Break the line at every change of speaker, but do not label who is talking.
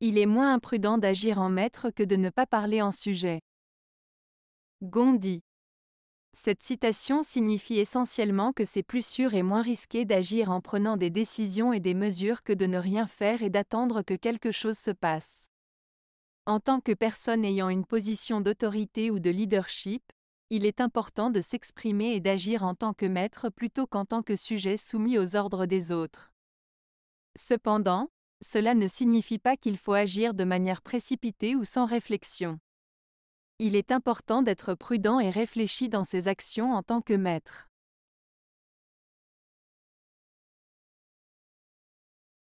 Il est moins imprudent d'agir en maître que de ne pas parler en sujet. Gondi. Cette citation signifie essentiellement que c'est plus sûr et moins risqué d'agir en prenant des décisions et des mesures que de ne rien faire et d'attendre que quelque chose se passe. En tant que personne ayant une position d'autorité ou de leadership, il est important de s'exprimer et d'agir en tant que maître plutôt qu'en tant que sujet soumis aux ordres des autres. Cependant, cela ne signifie pas qu'il faut agir de manière précipitée ou sans réflexion. Il est important d'être prudent et réfléchi dans ses actions en tant que maître.